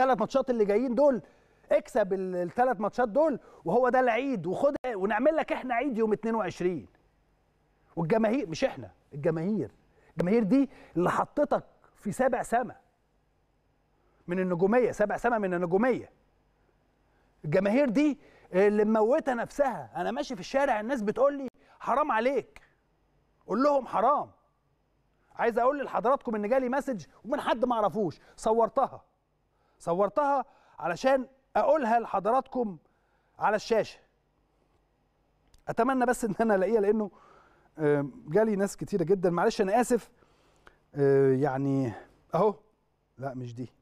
الثلاث ماتشات اللي جايين دول اكسب الثلاث ماتشات دول وهو ده العيد وخد ونعمل لك احنا عيد يوم 22 والجماهير مش احنا الجماهير الجماهير دي اللي حطتك في سابع سما من النجوميه سابع سما من النجوميه الجماهير دي اللي مموته نفسها انا ماشي في الشارع الناس بتقول لي حرام عليك قول لهم حرام عايز اقول لحضراتكم ان جالي مسج ومن حد ما اعرفوش صورتها صورتها علشان اقولها لحضراتكم على الشاشه اتمنى بس ان انا الاقيها لانه آه، جالي ناس كتيره جدا معلش انا اسف آه، يعني اهو لا مش دي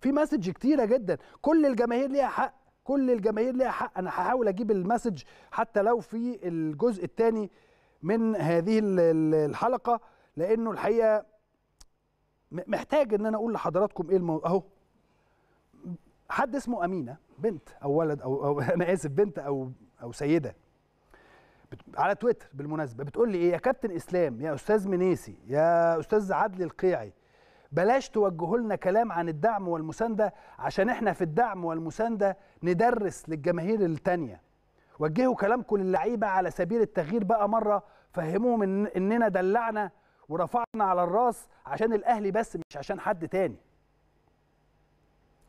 في مسج كتيره جدا كل الجماهير ليها حق كل الجماهير ليها حق انا هحاول اجيب المسج حتى لو في الجزء الثاني من هذه الحلقه لانه الحقيقه محتاج ان انا اقول لحضراتكم ايه الموضوع اهو حد اسمه امينه بنت او ولد او, أو انا اسف بنت او او سيده على تويتر بالمناسبه بتقول لي ايه يا كابتن اسلام يا استاذ منيسي يا استاذ عدلي القيعي بلاش توجهوا لنا كلام عن الدعم والمسانده عشان احنا في الدعم والمسانده ندرس للجماهير التانيه وجهوا كلامكم للعيبه على سبيل التغيير بقى مره فهموهم إن اننا دلعنا ورفعنا على الراس عشان الاهلي بس مش عشان حد تاني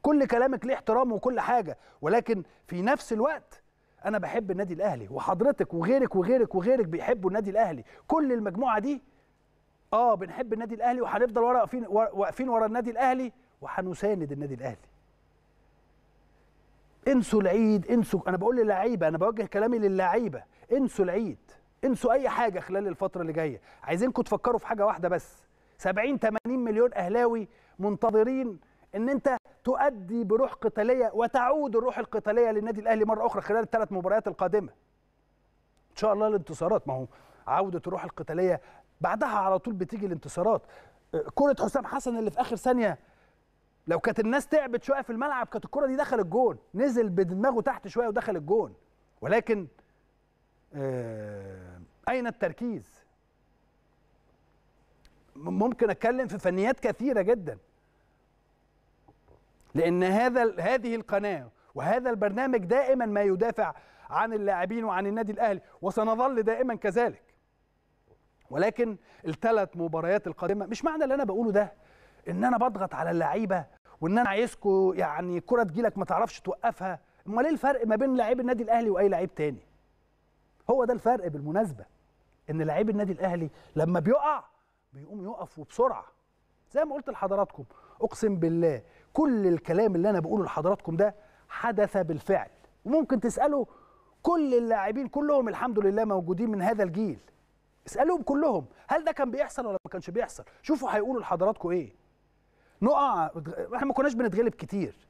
كل كلامك ليه احترام وكل حاجه ولكن في نفس الوقت انا بحب النادي الاهلي وحضرتك وغيرك وغيرك وغيرك بيحبوا النادي الاهلي كل المجموعه دي اه بنحب النادي الاهلي وهنفضل ورا واقفين واقفين ورا النادي الاهلي وهنساند النادي الاهلي انسوا العيد انسوا انا بقول للعيبه انا بوجه كلامي للعيبه انسوا العيد انسوا اي حاجه خلال الفتره اللي جايه عايزينكم تفكروا في حاجه واحده بس 70 80 مليون اهلاوي منتظرين ان انت تؤدي بروح قتاليه وتعود الروح القتاليه للنادي الاهلي مره اخرى خلال الثلاث مباريات القادمه ان شاء الله الانتصارات ما هو عوده الروح القتاليه بعدها على طول بتيجي الانتصارات آه، كره حسام حسن اللي في اخر ثانيه لو كانت الناس تعبت شويه في الملعب كانت الكره دي دخلت الجون نزل بدماغه تحت شويه ودخل الجون ولكن آه، اين التركيز ممكن اتكلم في فنيات كثيره جدا لان هذا هذه القناه وهذا البرنامج دائما ما يدافع عن اللاعبين وعن النادي الاهلي وسنظل دائما كذلك ولكن الثلاث مباريات القادمه مش معنى اللي انا بقوله ده ان انا بضغط على اللعيبه وان انا عايزكم يعني كره تجيلك ما تعرفش توقفها امال ايه الفرق ما بين لعيب النادي الاهلي واي لعيب تاني هو ده الفرق بالمناسبه ان لعيب النادي الاهلي لما بيقع بيقوم يقف وبسرعه زي ما قلت لحضراتكم اقسم بالله كل الكلام اللي انا بقوله لحضراتكم ده حدث بالفعل وممكن تسالوا كل اللاعبين كلهم الحمد لله موجودين من هذا الجيل اسالوهم كلهم هل ده كان بيحصل ولا ما كانش بيحصل شوفوا هيقولوا لحضراتكم ايه نقع احنا ما كناش بنتغلب كتير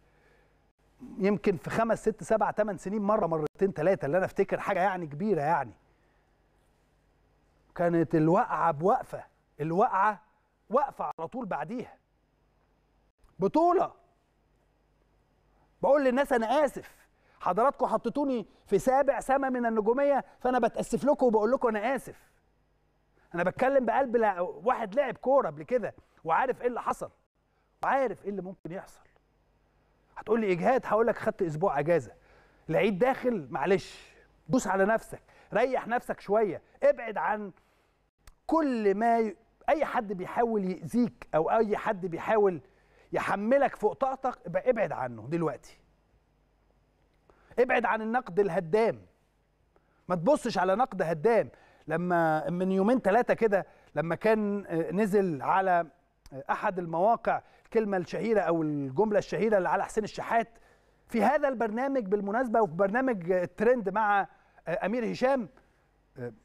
يمكن في خمس ست سبع ثمان سنين مره مرتين ثلاثه اللي انا افتكر حاجه يعني كبيره يعني كانت الوقعه بوقفه الوقعه واقفه على طول بعديها بطوله بقول للناس انا اسف حضراتكم حطيتوني في سابع سما من النجوميه فانا بتاسف لكم وبقول لكم انا اسف انا بتكلم بقلب لا واحد لعب كوره قبل كده وعارف ايه اللي حصل وعارف ايه اللي ممكن يحصل هتقول لي اجهاد هقول لك خدت اسبوع اجازه العيد داخل معلش دوس على نفسك ريح نفسك شويه ابعد عن كل ما ي... اي حد بيحاول ياذيك او اي حد بيحاول يحملك فوق طاقتك ابعد عنه دلوقتي ابعد عن النقد الهدام ما تبصش على نقد هدام لما من يومين ثلاثه كده لما كان آه، نزل على آه، احد المواقع الكلمه الشهيره او الجمله الشهيره اللي على حسين الشحات في هذا البرنامج بالمناسبه وفي برنامج آه، الترند مع امير هشام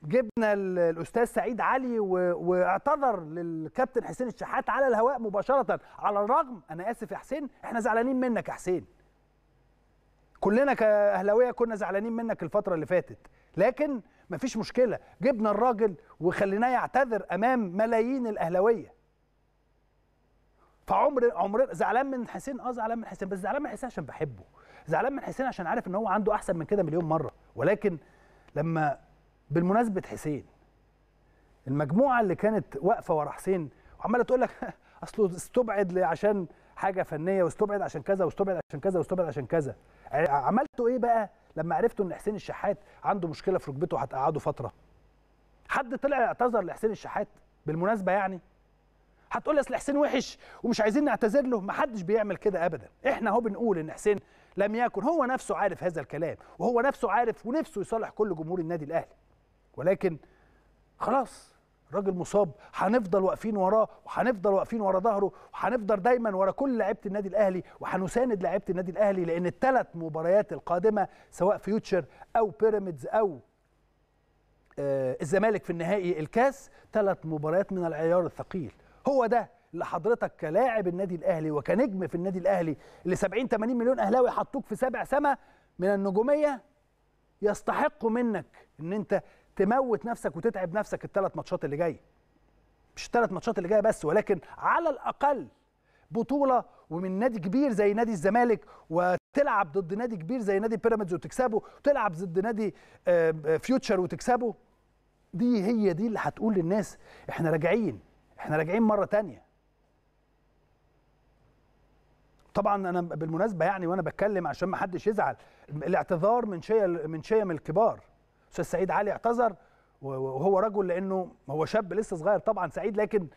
جبنا الاستاذ سعيد علي واعتذر للكابتن حسين الشحات على الهواء مباشره على الرغم انا اسف يا حسين احنا زعلانين منك يا حسين كلنا كاهلاويه كنا زعلانين منك الفتره اللي فاتت لكن مفيش مشكله جبنا الراجل وخليناه يعتذر امام ملايين الاهلاويه فعمر عمر زعلان من حسين اه زعلان من حسين بس زعلان من حسين عشان بحبه زعلان من حسين عشان عارف ان هو عنده احسن من كده مليون مره ولكن لما بالمناسبه حسين المجموعه اللي كانت واقفه ورا حسين وعماله تقول لك اصله استبعد عشان حاجه فنيه واستبعد عشان كذا واستبعد عشان كذا واستبعد عشان كذا عملتوا ايه بقى لما عرفتوا ان حسين الشحات عنده مشكله في ركبته وهتقعده فتره حد طلع اعتذر لحسين الشحات بالمناسبه يعني هتقول لي اصل حسين وحش ومش عايزين نعتذر له ما حدش بيعمل كده ابدا احنا اهو بنقول ان حسين لم يكن هو نفسه عارف هذا الكلام وهو نفسه عارف ونفسه يصالح كل جمهور النادي الاهلي ولكن خلاص راجل مصاب هنفضل واقفين وراه وهنفضل واقفين ورا ظهره وهنفضل دايما ورا كل لعيبه النادي الاهلي وهنساند لعيبه النادي الاهلي لان الثلاث مباريات القادمه سواء فيوتشر او بيراميدز او آه الزمالك في النهائي الكاس ثلاث مباريات من العيار الثقيل هو ده اللي حضرتك كلاعب النادي الاهلي وكنجم في النادي الاهلي اللي 70 80 مليون اهلاوي حطوك في سبع سما من النجوميه يستحقوا منك ان انت تموت نفسك وتتعب نفسك الثلاث ماتشات اللي جايه مش الثلاث ماتشات اللي جايه بس ولكن على الاقل بطوله ومن نادي كبير زي نادي الزمالك وتلعب ضد نادي كبير زي نادي بيراميدز وتكسبه وتلعب ضد نادي آه، آه، فيوتشر وتكسبه دي هي دي اللي هتقول للناس احنا راجعين احنا راجعين مره تانية طبعا انا بالمناسبه يعني وانا بتكلم عشان ما حدش يزعل الاعتذار من شيء من شيم الكبار استاذ سعيد علي اعتذر وهو رجل لانه هو شاب لسه صغير طبعا سعيد لكن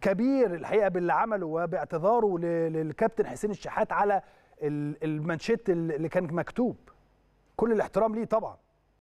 كبير الحقيقه باللي عمله وباعتذاره للكابتن حسين الشحات على المانشيت اللي كان مكتوب كل الاحترام ليه طبعا